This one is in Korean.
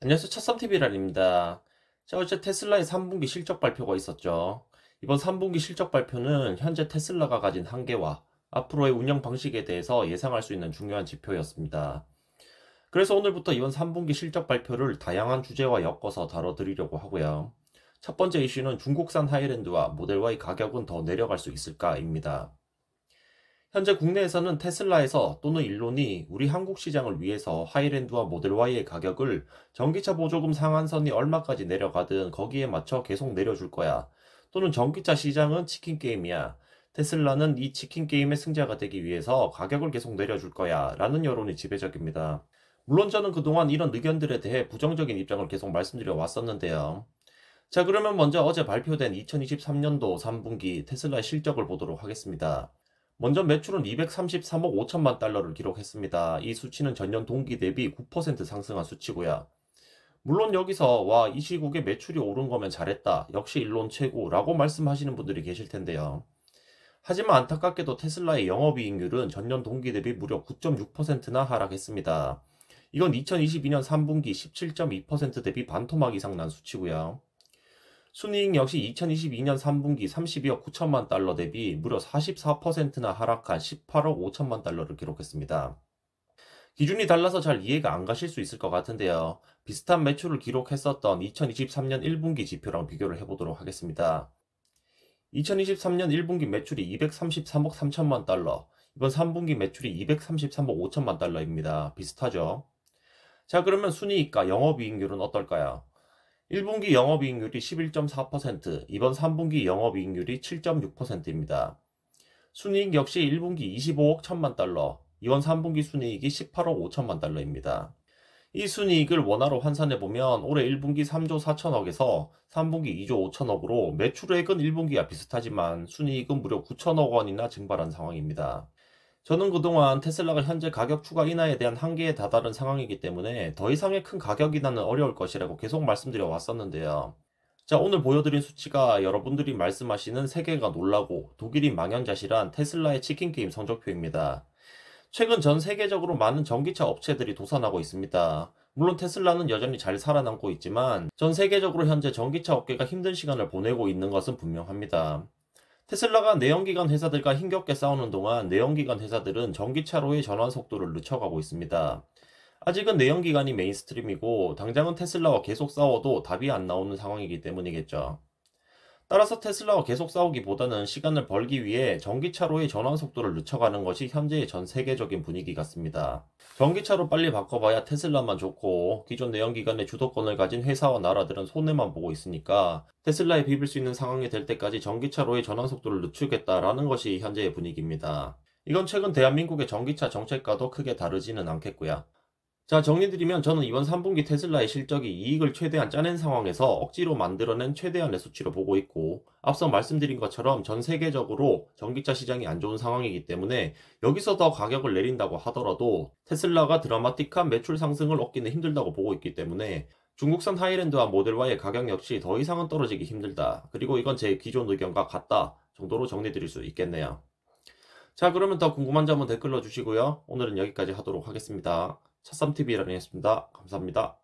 안녕하세요. 첫썸 t v 란입니다 자, 어제 테슬라의 3분기 실적 발표가 있었죠. 이번 3분기 실적 발표는 현재 테슬라가 가진 한계와 앞으로의 운영 방식에 대해서 예상할 수 있는 중요한 지표였습니다. 그래서 오늘부터 이번 3분기 실적 발표를 다양한 주제와 엮어서 다뤄드리려고 하고요. 첫 번째 이슈는 중국산 하이랜드와 모델 Y 가격은 더 내려갈 수 있을까입니다. 현재 국내에서는 테슬라에서 또는 일론이 우리 한국 시장을 위해서 하이랜드와 모델 Y의 가격을 전기차 보조금 상한선이 얼마까지 내려가든 거기에 맞춰 계속 내려줄 거야. 또는 전기차 시장은 치킨 게임이야. 테슬라는 이 치킨 게임의 승자가 되기 위해서 가격을 계속 내려줄 거야. 라는 여론이 지배적입니다. 물론 저는 그동안 이런 의견들에 대해 부정적인 입장을 계속 말씀드려 왔었는데요. 자, 그러면 먼저 어제 발표된 2023년도 3분기 테슬라 실적을 보도록 하겠습니다. 먼저 매출은 233억 5천만 달러를 기록했습니다. 이 수치는 전년 동기 대비 9% 상승한 수치고요. 물론 여기서 와 이 시국에 매출이 오른 거면 잘했다. 역시 일론 최고라고 말씀하시는 분들이 계실 텐데요. 하지만 안타깝게도 테슬라의 영업이익률은 전년 동기 대비 무려 9.6%나 하락했습니다. 이건 2022년 3분기 17.2% 대비 반토막 이상 난 수치고요. 순이익 역시 2022년 3분기 32억 9천만 달러 대비 무려 44%나 하락한 18억 5천만 달러를 기록했습니다. 기준이 달라서 잘 이해가 안 가실 수 있을 것 같은데요. 비슷한 매출을 기록했었던 2023년 1분기 지표랑 비교를 해보도록 하겠습니다. 2023년 1분기 매출이 233억 3천만 달러, 이번 3분기 매출이 233억 5천만 달러입니다. 비슷하죠? 자, 그러면 순이익과 영업이익률은 어떨까요? 1분기 영업이익률이 11.4%, 이번 3분기 영업이익률이 7.6%입니다. 순이익 역시 1분기 25억 1천만 달러, 이번 3분기 순이익이 18억 5천만 달러입니다. 이 순이익을 원화로 환산해보면 올해 1분기 3조 4천억에서 3분기 2조 5천억으로 매출액은 1분기와 비슷하지만 순이익은 무려 9천억 원이나 증발한 상황입니다. 저는 그동안 테슬라가 현재 가격 추가 인하에 대한 한계에 다다른 상황이기 때문에 더 이상의 큰 가격 인하는 어려울 것이라고 계속 말씀드려 왔었는데요. 자, 오늘 보여드린 수치가 여러분들이 말씀하시는 세계가 놀라고 독일인 망연자실한 테슬라의 치킨게임 성적표입니다. 최근 전 세계적으로 많은 전기차 업체들이 도산하고 있습니다. 물론 테슬라는 여전히 잘 살아남고 있지만 전 세계적으로 현재 전기차 업계가 힘든 시간을 보내고 있는 것은 분명합니다. 테슬라가 내연기관 회사들과 힘겹게 싸우는 동안 내연기관 회사들은 전기차로의 전환 속도를 늦춰가고 있습니다. 아직은 내연기관이 메인스트림이고 당장은 테슬라와 계속 싸워도 답이 안 나오는 상황이기 때문이겠죠. 따라서 테슬라와 계속 싸우기보다는 시간을 벌기 위해 전기차로의 전환 속도를 늦춰가는 것이 현재의 전 세계적인 분위기 같습니다. 전기차로 빨리 바꿔봐야 테슬라만 좋고 기존 내연기관의 주도권을 가진 회사와 나라들은 손해만 보고 있으니까 테슬라에 비빌 수 있는 상황이 될 때까지 전기차로의 전환 속도를 늦추겠다라는 것이 현재의 분위기입니다. 이건 최근 대한민국의 전기차 정책과도 크게 다르지는 않겠고요. 자, 정리드리면 저는 이번 3분기 테슬라의 실적이 이익을 최대한 짜낸 상황에서 억지로 만들어낸 최대한의 수치로 보고 있고, 앞서 말씀드린 것처럼 전 세계적으로 전기차 시장이 안 좋은 상황이기 때문에 여기서 더 가격을 내린다고 하더라도 테슬라가 드라마틱한 매출 상승을 얻기는 힘들다고 보고 있기 때문에 중국산 하이랜드와 모델 Y의 가격 역시 더 이상은 떨어지기 힘들다. 그리고 이건 제 기존 의견과 같다 정도로 정리드릴 수 있겠네요. 자, 그러면 더 궁금한 점은 댓글로 주시고요. 오늘은 여기까지 하도록 하겠습니다. 차쌈TV라면 했습니다. 감사합니다.